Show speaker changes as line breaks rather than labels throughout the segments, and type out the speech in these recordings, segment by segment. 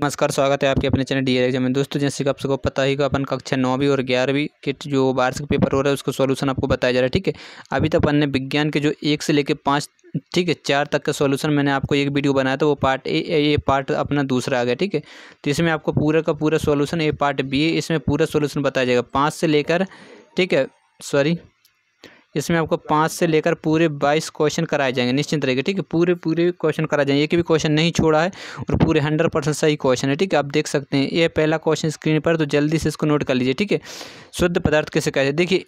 नमस्कार स्वागत है आपके अपने चैनल डी एग्जाम में दोस्तों जैसे कि आप सबको पता ही कि अपन कक्षा नौवीं और ग्यारहवीं के जो वार्षिक पेपर हो रहा है उसका सॉल्यूशन आपको बताया जा रहा है ठीक है अभी तक अपन ने विज्ञान के जो एक से लेकर पाँच ठीक है चार तक का सॉल्यूशन मैंने आपको एक वीडियो बनाया था वो पार्ट ए ये पार्ट अपना दूसरा आ गया ठीक है तो इसमें आपको पूरा का पूरा सोल्यूशन ए पार्ट बी इसमें पूरा सोल्यूशन बताया जाएगा पाँच से लेकर ठीक है सॉरी इसमें आपको पाँच से लेकर पूरे बाईस क्वेश्चन कराए जाएंगे निश्चिंत रहेगा ठीक है पूरे पूरे क्वेश्चन कराए जाएंगे एक भी क्वेश्चन नहीं छोड़ा है और पूरे हंड्रेड परसेंट सही क्वेश्चन है ठीक है आप देख सकते हैं ये पहला क्वेश्चन स्क्रीन पर तो जल्दी से इसको नोट कर लीजिए ठीक है शुद्ध पदार्थ कैसे कहते हैं देखिए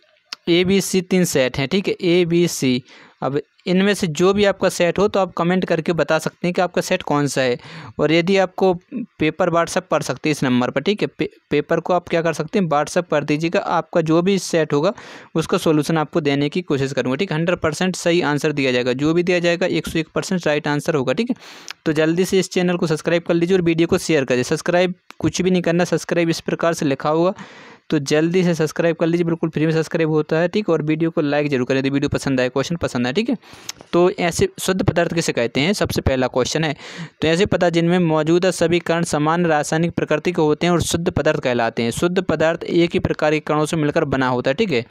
ए बी सी तीन सेट हैं ठीक है ए बी सी अब इनमें से जो भी आपका सेट हो तो आप कमेंट करके बता सकते हैं कि आपका सेट कौन सा है और यदि आपको पेपर व्हाट्सअप कर सकते हैं इस नंबर पर ठीक है पे, पेपर को आप क्या कर सकते हैं व्हाट्सअप कर दीजिएगा आपका जो भी सेट होगा उसका सोल्यूशन आपको देने की कोशिश करूँगा ठीक हंड्रेड परसेंट सही आंसर दिया जाएगा जो भी दिया जाएगा एक सौ एक परसेंट राइट आंसर होगा ठीक है तो जल्दी से इस चैनल को सब्सक्राइब कर लीजिए और वीडियो को शेयर करिए सब्सक्राइब कुछ भी नहीं करना सब्सक्राइब इस प्रकार से लिखा होगा तो जल्दी से सब्सक्राइब कर लीजिए बिल्कुल फ्री में सब्सक्राइब होता है ठीक और वीडियो को लाइक जरूर करें यदि वीडियो पसंद आए क्वेश्चन पसंद आए ठीक है तो ऐसे शुद्ध पदार्थ किसे कहते हैं सबसे पहला क्वेश्चन है तो ऐसे पदार्थ जिनमें मौजूदा सभी कण समान रासायनिक प्रकृति के होते हैं और शुद्ध पदार्थ कहलाते हैं शुद्ध पदार्थ एक ही प्रकार के कणों से मिलकर बना होता है ठीक है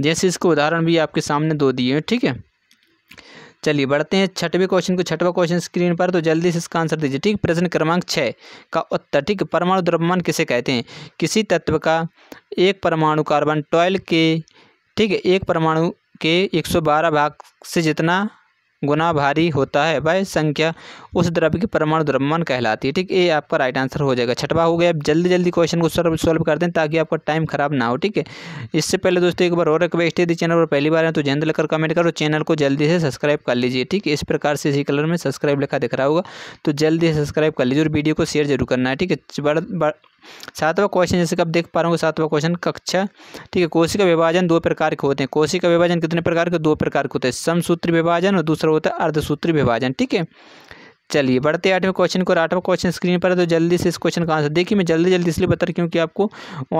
जैसे इसको उदाहरण भी आपके सामने दो दिए हैं ठीक है चलिए बढ़ते हैं छठवें क्वेश्चन को छठवा क्वेश्चन स्क्रीन पर तो जल्दी से इसका आंसर दीजिए ठीक प्रश्न क्रमांक छः का उत्तर ठीक परमाणु द्रव्यमान किसे कहते हैं किसी तत्व का एक परमाणु कार्बन ट्वेल्व के ठीक है एक परमाणु के 112 भाग से जितना गुना भारी होता है वह संख्या उस द्रव्य की परमाणु द्रव्यमान कहलाती है ठीक ये आपका राइट आंसर हो जाएगा छठवा हो गया आप जल्दी जल्दी क्वेश्चन को सॉल्व सॉल्व कर दें ताकि आपका टाइम खराब ना हो ठीक है इससे पहले दोस्तों एक बार और रिक्वेस्ट है चैनल पर पहली बार है तो जेंद लेकर कमेंट करो चैनल को जल्दी से सब्सक्राइब कर लीजिए ठीक है इस प्रकार से इसी कलर में सब्सक्राइब लिखा दिख रहा होगा तो जल्दी से सब्सक्राइब कर लीजिए और वीडियो को शेयर जरूर करना है ठीक है सातवां क्वेश्चन जैसे कि आप देख पा रहे हो सातवां क्वेश्चन कक्षा ठीक है कोशिका विभाजन दो प्रकार के होते हैं कोशिका विभाजन कितने प्रकार के दो प्रकार के होते हैं समसूत्री विभाजन और दूसरा होता है अर्धसूत्री विभाजन ठीक है चलिए बढ़ते आठवें क्वेश्चन को आठवां क्वेश्चन स्क्रीन पर है तो जल्दी से इस क्वेश्चन का आंसर देखिए मैं जल्दी जल्दी इसलिए बता रहा क्योंकि आपको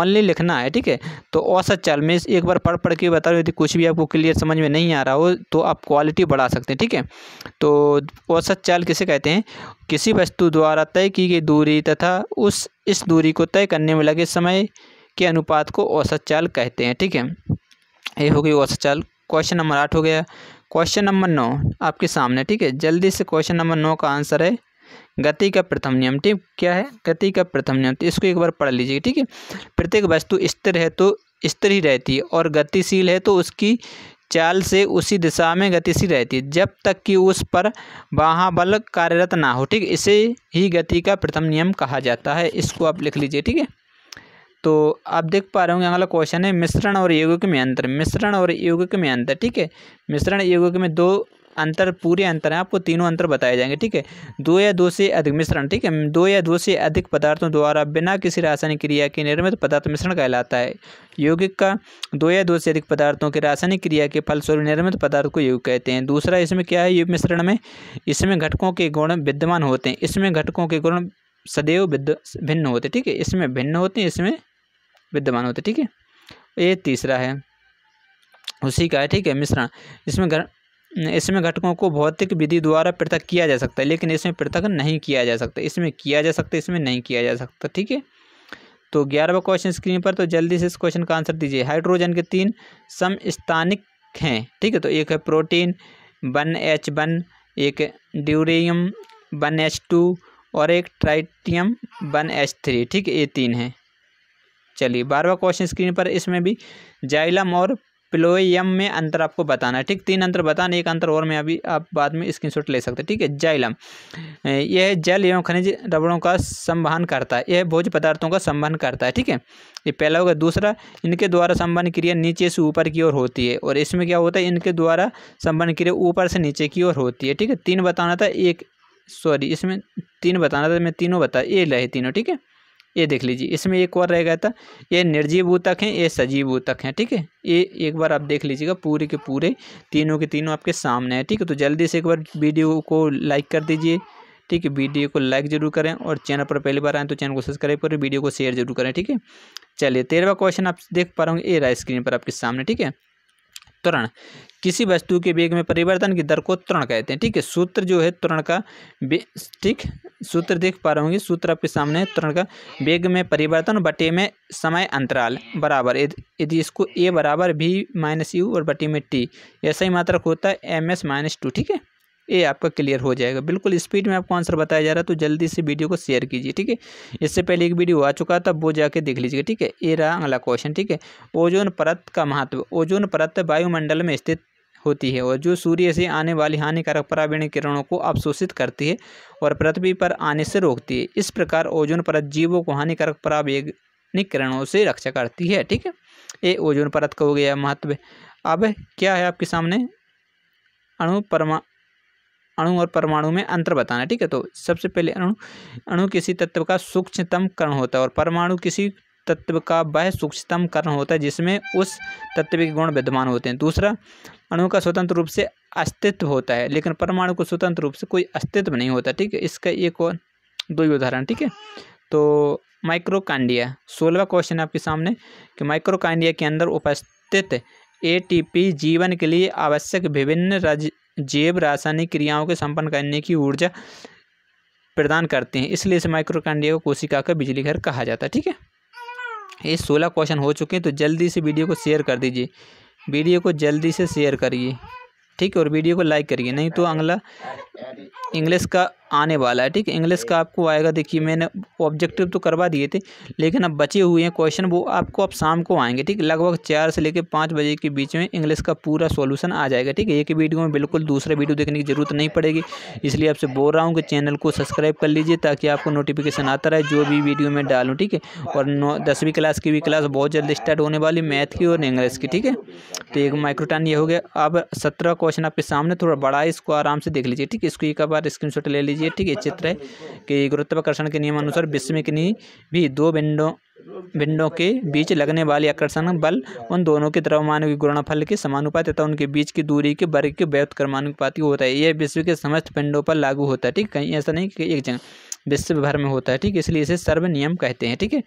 ऑनली लिखना है ठीक है तो औसत चाल मैं एक बार पढ़ पढ़ के बता रहा हूँ यदि कुछ भी आपको क्लियर समझ में नहीं आ रहा हो तो आप क्वालिटी बढ़ा सकते हैं ठीक है तो औसत चाल किसे कहते हैं किसी वस्तु द्वारा तय की गई दूरी तथा उस इस दूरी को तय करने में लगे समय के अनुपात को औसत चाल कहते हैं ठीक है ये हो गई औसत चाल क्वेश्चन नंबर आठ हो गया क्वेश्चन नंबर नौ आपके सामने ठीक है जल्दी से क्वेश्चन नंबर नौ का आंसर है गति का प्रथम नियम ठीक क्या है गति का प्रथम नियम तो इसको एक बार पढ़ लीजिए ठीक है प्रत्येक वस्तु स्थिर है तो स्थिर ही रहती है और गतिशील है तो उसकी चाल से उसी दिशा में गतिशील रहती है जब तक कि उस पर बाहा बल कार्यरत ना हो ठीक इसे ही गति का प्रथम नियम कहा जाता है इसको आप लिख लीजिए ठीक है तो आप देख पा रहे होंगे अगला क्वेश्चन है मिश्रण और यौगिक में अंतर मिश्रण और यौगिक में अंतर ठीक है मिश्रण यौगिक में दो अंतर पूरे अंतर हैं आपको तीनों अंतर बताए जाएंगे ठीक है दो या दो से अधिक मिश्रण ठीक है दो या दो से अधिक पदार्थों द्वारा बिना किसी रासायनिक क्रिया के निर्मित पदार्थ मिश्रण कहलाता है यौगिक का दो या दो से अधिक पदार्थों के रासायनिक क्रिया के फलस्वरूप निर्मित पदार्थ को योग कहते हैं दूसरा इसमें क्या है युग मिश्रण में इसमें घटकों के गुण विद्यमान होते हैं इसमें घटकों के गुण सदैव भिन्न होते ठीक है इसमें भिन्न होते हैं इसमें विद्यमान होते ठीक है ये तीसरा है उसी का है ठीक है मिश्रण इसमें घर इसमें घटकों को भौतिक विधि द्वारा पृथक किया जा सकता है लेकिन इसमें पृथक नहीं किया जा सकता इसमें किया जा सकता इसमें नहीं किया जा सकता ठीक है तो ग्यारहवा क्वेश्चन स्क्रीन पर तो जल्दी से इस क्वेश्चन का आंसर दीजिए हाइड्रोजन के तीन सम स्थानिक हैं ठीक है तो एक है प्रोटीन वन एच वन एक ड्यूरियम वन एच टू और एक ट्राइटियम वन एच थ्री ठीक है ये तीन हैं चलिए बारहवा क्वेश्चन स्क्रीन पर इसमें भी जाइलम और प्लोयम में अंतर आपको बताना है ठीक तीन अंतर बताना एक अंतर और मैं अभी आप बाद में स्क्रीनशॉट ले सकते हैं ठीक है जाइलम यह जल एवं खनिज रबड़ों का संवहन करता है यह भोज पदार्थों का संवहन करता है ठीक है ये पहला होगा दूसरा इनके द्वारा संबंध क्रिया नीचे से ऊपर की ओर होती है और इसमें क्या होता है इनके द्वारा संबंध क्रिया ऊपर से नीचे की ओर होती है ठीक है तीन बताना था एक सॉरी इसमें तीन बताना था मैं तीनों बता ये रहे तीनों ठीक है ये देख लीजिए इसमें एक और रह गया था ये निर्जीव ऊतक हैं ये सजीव ऊतक हैं ठीक है ये एक बार आप देख लीजिएगा पूरे के पूरे तीनों के तीनों आपके सामने हैं ठीक है तो जल्दी से एक बार वीडियो को लाइक कर दीजिए ठीक है वीडियो को लाइक जरूर करें और चैनल पर पहली बार आएँ तो चैनल को सब्सक्राइब करें वीडियो को शेयर जरूर करें ठीक है चलिए तेरहवा क्वेश्चन आप देख पा रहे होंगे ए रहा स्क्रीन पर आपके सामने ठीक है त्वरण किसी वस्तु के वेग में परिवर्तन की दर को त्वरण कहते हैं ठीक है सूत्र जो है त्वरण का ठीक सूत्र देख पा रहे होंगे सूत्र आपके सामने है त्वरण का वेग में परिवर्तन बटे में समय अंतराल बराबर यदि इसको ए बराबर भी माइनस यू और बटे में टी ऐसा ही मात्रक होता है एम एस माइनस टू ठीक है ये आपका क्लियर हो जाएगा बिल्कुल स्पीड में आपको आंसर बताया जा रहा है तो जल्दी से वीडियो को शेयर कीजिए ठीक है इससे पहले एक वीडियो आ चुका था वो जाके देख लीजिएगा ठीक है ये रहा अगला क्वेश्चन ठीक है ओजोन परत का महत्व ओजोन परत वायुमंडल में स्थित होती है और जो सूर्य से आने वाली हानिकारक पराबीण किरणों को अवशोषित करती है और पृथ्वी पर आने से रोकती है इस प्रकार ओजोन परत जीवों को हानिकारक पराबैनिक किरणों से रक्षा करती है ठीक है ये ओजोन परत का हो गया महत्व अब क्या है आपके सामने अणु परमा अणु और परमाणु में अंतर बताना है ठीक है तो सबसे पहले अणु अणु किसी तत्व का सूक्ष्मतम कर्ण होता है और परमाणु किसी तत्व का वह सूक्ष्मतम कर्ण होता है जिसमें उस तत्व के गुण विद्यमान होते हैं दूसरा अणु का स्वतंत्र रूप से अस्तित्व होता है लेकिन परमाणु को स्वतंत्र रूप से कोई अस्तित्व नहीं होता ठीक है इसका एक और दो ही उदाहरण ठीक है तो माइक्रोकांडिया सोलवा क्वेश्चन आपके सामने कि माइक्रोकांडिया के अंदर उपस्थित एटीपी जीवन के लिए आवश्यक विभिन्न जैव रासायनिक क्रियाओं के संपन्न करने की ऊर्जा प्रदान करते हैं इसलिए इसे माइक्रोकांडिया को कोशिका का बिजली घर कहा जाता है ठीक है ये सोलह क्वेश्चन हो चुके हैं तो जल्दी से वीडियो को शेयर कर दीजिए वीडियो को जल्दी से शेयर करिए ठीक है और वीडियो को लाइक करिए नहीं तो अगला इंग्लिश का आने वाला है ठीक है इंग्लिश का आपको आएगा देखिए मैंने ऑब्जेक्टिव तो करवा दिए थे लेकिन अब बचे हुए हैं क्वेश्चन वो आपको अब शाम को आएंगे ठीक लगभग चार से लेकर पाँच बजे के बीच में इंग्लिश का पूरा सोल्यूशन आ जाएगा ठीक है एक वीडियो में बिल्कुल दूसरा वीडियो देखने की जरूरत नहीं पड़ेगी इसलिए आपसे बोल रहा हूँ कि चैनल को सब्सक्राइब कर लीजिए ताकि आपको नोटिफिकेशन आता रहे जो भी वीडियो मैं डालूँ ठीक है और नौ दसवीं क्लास की भी क्लास बहुत जल्द स्टार्ट होने वाली मैथ की और इंग्लिश की ठीक है तो एक माइक्रोटन ये हो गया अब सत्रह क्वेश्चन आपके सामने थोड़ा बड़ा है इसको आराम से देख लीजिए ठीक है इसको एक बार स्क्रीन ले लीजिए लीजिए ठीक है चित्र है कि गुरुत्वाकर्षण के नियमानुसार विश्व में किन्हीं भी दो बिंडो विंडो के बीच लगने वाले आकर्षण बल उन दोनों के द्रव्यमान के गुणफल के समानुपात तथा उनके बीच की दूरी के वर्ग के व्यक्त क्रमानुपात होता है यह विश्व के समस्त पिंडों पर लागू होता है ठीक कहीं ऐसा नहीं कि एक जगह विश्व भर में होता है ठीक इसलिए इसे सर्व नियम कहते हैं ठीक है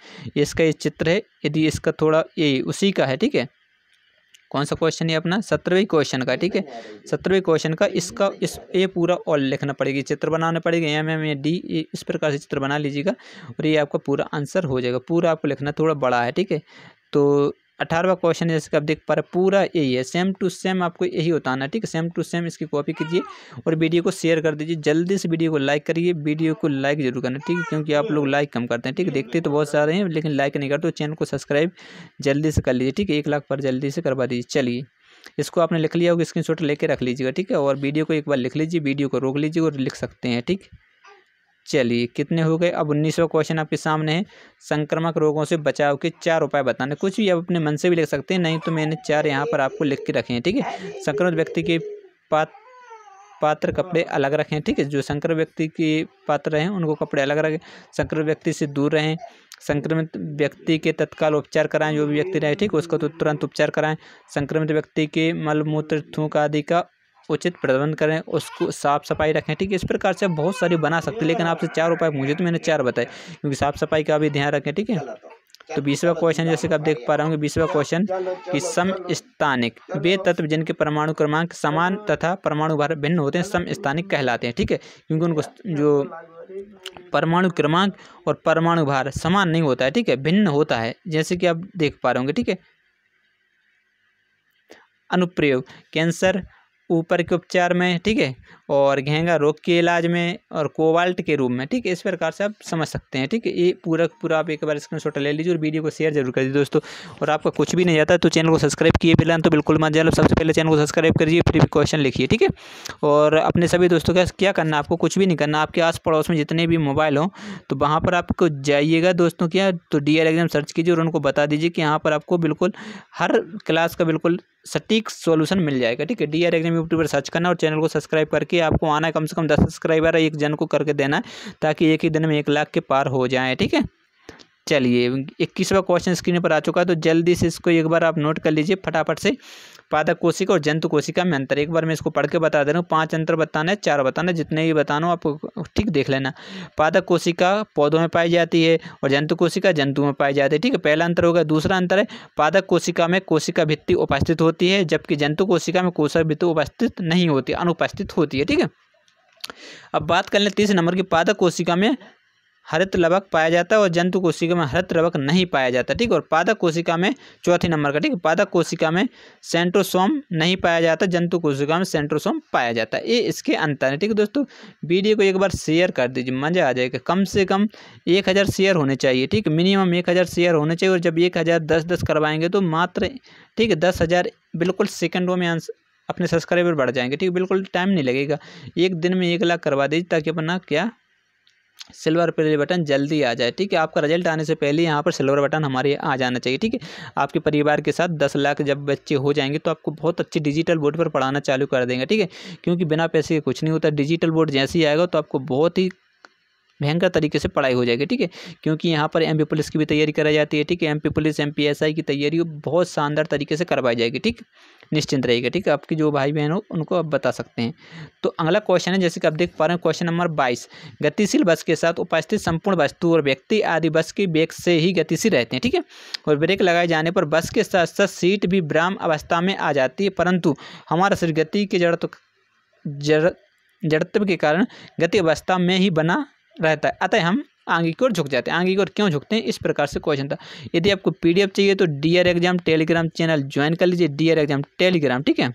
इसका ये चित्र है यदि इसका थोड़ा ये उसी का है ठीक है कौन सा क्वेश्चन है अपना सत्रहवें क्वेश्चन का ठीक है सत्रहवीं क्वेश्चन का इसका इस ये पूरा ऑल लिखना पड़ेगी चित्र बनाना पड़ेगा M M A D e, इस प्रकार से चित्र बना लीजिएगा और ये आपका पूरा आंसर हो जाएगा पूरा आपको लिखना थोड़ा बड़ा है ठीक है तो अठारहवा क्वेश्चन है जैसे आप देख पा रहे पूरा यही है सेम टू सेम आपको यही होता है ठीक है सेम टू सेम इसकी कॉपी कीजिए और वीडियो को शेयर कर दीजिए जल्दी से वीडियो को लाइक करिए वीडियो को लाइक जरूर करना ठीक है क्योंकि आप लोग लाइक कम करते हैं ठीक है देखते तो बहुत सारे हैं लेकिन लाइक नहीं करते चैनल को सब्सक्राइब जल्दी से कर लीजिए ठीक है एक लाख पर जल्दी से करवा दीजिए चलिए इसको आपने लिख लिया होगा स्क्रीन शॉट लेके रख लीजिएगा ठीक है और वीडियो को एक बार लिख लीजिए वीडियो को रोक लीजिए और लिख सकते हैं ठीक चलिए कितने हो गए अब उन्नीसवा क्वेश्चन आपके सामने है संक्रमक रोगों से बचाव के चार उपाय बताने कुछ भी आप अपने मन से भी लिख सकते हैं नहीं तो मैंने चार यहाँ पर आपको लिख के रखे हैं ठीक है संक्रमित व्यक्ति के पात पात्र कपड़े अलग रखें ठीक है जो संक्रमित व्यक्ति के पात्र रहें उनको कपड़े अलग रखें संक्रमित व्यक्ति से दूर रहें संक्रमित व्यक्ति के तत्काल उपचार कराएं जो भी व्यक्ति रहे ठीक है उसका तो तुरंत उपचार कराएं संक्रमित व्यक्ति के मल मूत्र थूक आदि का उचित प्रबंध करें उसको साफ़ सफाई रखें ठीक है इस प्रकार से बहुत सारी बना सकते हैं लेकिन आपसे चार उपाय मुझे तो मैंने चार बताए क्योंकि साफ़ सफाई का भी ध्यान रखें ठीक है तो बीसवा क्वेश्चन जैसे कि आप देख पा रहे होंगे बीसवा क्वेश्चन कि समस्थानिक वे तत्व जिनके परमाणु क्रमांक समान तथा परमाणु भार भिन्न होते हैं समस्थानिक कहलाते हैं ठीक है क्योंकि उनको जो परमाणु क्रमांक और परमाणु भार समान नहीं होता है ठीक है भिन्न होता है जैसे कि आप देख पा रहे होंगे ठीक है अनुप्रयोग कैंसर ऊपर के उपचार में ठीक है और घेंगा रोग के इलाज में और कोवाल्ट के रूप में ठीक है इस प्रकार से आप समझ सकते हैं ठीक है ये पूरा पूरा आप एक बार स्क्रीनशॉट ले लीजिए और वीडियो को शेयर जरूर कर दीजिए दोस्तों और आपका कुछ भी नहीं जाता तो चैनल को सब्सक्राइब किए बिना तो बिल्कुल मत जाए सबसे पहले चैनल को सब्सक्राइब करिए फिर भी क्वेश्चन लिखिए ठीक है और अपने सभी दोस्तों का क्या करना आपको कुछ भी नहीं करना आपके आस पड़ोस में जितने भी मोबाइल हों तो वहाँ पर आपको जाइएगा दोस्तों क्या तो डी एग्जाम सर्च कीजिए और उनको बता दीजिए कि यहाँ पर आपको बिल्कुल हर क्लास का बिल्कुल सटीक सोल्यूशन मिल जाएगा ठीक है डी एग्जाम एम यूट्यूब पर सर्च करना और चैनल को सब्सक्राइब करके आपको आना है कम से कम दस सब्सक्राइबर एक जन को करके देना है ताकि एक ही दिन में एक लाख के पार हो जाए ठीक है चलिए इक्कीसवा क्वेश्चन स्क्रीन पर आ चुका है तो जल्दी से इसको एक बार आप नोट कर लीजिए फटाफट से पादक कोशिका और जंतु कोशिका में अंतर एक बार मैं इसको पढ़ के बता दे रहा हूँ पाँच अंतर बताना है चार बताना है जितने भी बताना हो आपको ठीक देख लेना पादक कोशिका पौधों में पाई जाती है और जंतु कोशिका जंतु में पाई जाती है ठीक है पहला अंतर होगा दूसरा अंतर है पादक कोशिका में कोशिका भित्ति उपस्थित होती है जबकि जंतु कोशिका में कोशिका भित्ति उपस्थित नहीं होती अनुपस्थित होती है ठीक है अब बात कर लें तीसरे नंबर की पादक कोशिका में हरित लवक पाया जाता है और जंतु कोशिका में हरित लवक नहीं पाया जाता ठीक और पादक कोशिका में चौथे नंबर का ठीक पादक कोशिका में सेंट्रोसोम नहीं पाया जाता जंतु कोशिका में सेंट्रोसोम पाया जाता है ये इसके अंतर है ठीक है दोस्तों वीडियो को एक बार शेयर कर दीजिए मज़ा आ जाएगा कम से कम एक हज़ार शेयर होने चाहिए ठीक मिनिमम एक हज़ार शेयर होने चाहिए और जब एक हज़ार दस दस करवाएंगे तो मात्र ठीक है दस हज़ार बिल्कुल सेकेंडों में आंसर अपने सब्सक्राइबर बढ़ जाएंगे ठीक बिल्कुल टाइम नहीं लगेगा एक दिन में एक लाख करवा दीजिए ताकि अपना क्या सिल्वर प्ले बटन जल्दी आ जाए ठीक है आपका रिजल्ट आने से पहले यहाँ पर सिल्वर बटन हमारे आ जाना चाहिए ठीक है आपके परिवार के साथ दस लाख जब बच्चे हो जाएंगे तो आपको बहुत अच्छी डिजिटल बोर्ड पर पढ़ाना चालू कर देंगे ठीक है क्योंकि बिना पैसे के कुछ नहीं होता डिजिटल बोर्ड जैसे ही आएगा तो आपको बहुत ही भयंकर तरीके से पढ़ाई हो जाएगी ठीक है क्योंकि यहाँ पर एम पुलिस की भी तैयारी कराई जाती है ठीक है एम पुलिस एम की तैयारी बहुत शानदार तरीके से करवाई जाएगी ठीक निश्चिंत रहेगा ठीक है आपकी जो भाई बहन हो उनको आप बता सकते हैं तो अगला क्वेश्चन है जैसे कि आप देख पा रहे हैं क्वेश्चन नंबर बाईस गतिशील बस के साथ उपस्थित संपूर्ण वस्तु और व्यक्ति आदि बस के ब्रेक से ही गतिशील रहते हैं ठीक है और ब्रेक लगाए जाने पर बस के साथ साथ सीट भी भ्राम अवस्था में आ जाती है परंतु हमारा शरीर गति के जड़ तो, जड़ जड़त्व के कारण गति अवस्था में ही बना रहता है अतः हम आगे की ओर झुक जाते हैं आगे की ओर क्यों झुकते हैं इस प्रकार से क्वेश्चन था यदि आपको पीडीएफ चाहिए तो DR exam Telegram channel join कर लीजिए डीआर एग्जाम टेलीग्राम ठीक है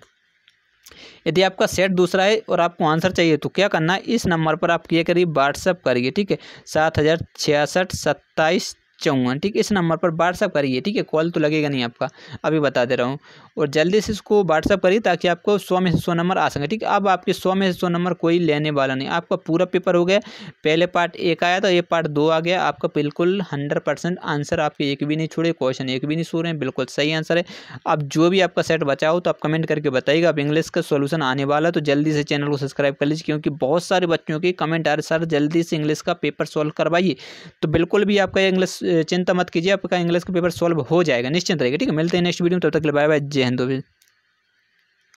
यदि आपका सेट दूसरा है और आपको आंसर चाहिए तो क्या करना है इस नंबर पर आप किया करिए व्हाट्सअप करिए ठीक है सात हज़ार छियासठ सत्ताईस चौवन ठीक है इस नंबर पर व्हाट्सअप करिए ठीक है कॉल तो लगेगा नहीं आपका अभी बता दे रहा हूँ और जल्दी से इसको व्हाट्सअप करिए ताकि आपको सौ में से सौ नंबर आ सके ठीक है अब आपके सौ में से सौ नंबर कोई लेने वाला नहीं आपका पूरा पेपर हो गया पहले पार्ट एक आया था ये पार्ट दो आ गया आपका बिल्कुल हंड्रेड परसेंट आंसर आपके एक भी नहीं छोड़े क्वेश्चन एक भी नहीं सो रहे हैं बिल्कुल सही आंसर है अब जो भी आपका सेट बचा हो तो आप कमेंट करके बताइएगा अब इंग्लिश का सोल्यूशन आने वाला है तो जल्दी से चैनल को सब्सक्राइब कर लीजिए क्योंकि बहुत सारे बच्चों के कमेंट आ रहे सर जल्दी से इंग्लिश का पेपर सॉल्व करवाइए तो बिल्कुल भी आपका इंग्लिश चिंता मत कीजिए आपका इंग्लिश का पेपर सॉल्व हो जाएगा निश्चिंत रहेगा ठीक है मिलते हैं नेक्स्ट वीडियो में तब तक बाय बाय जय हिंद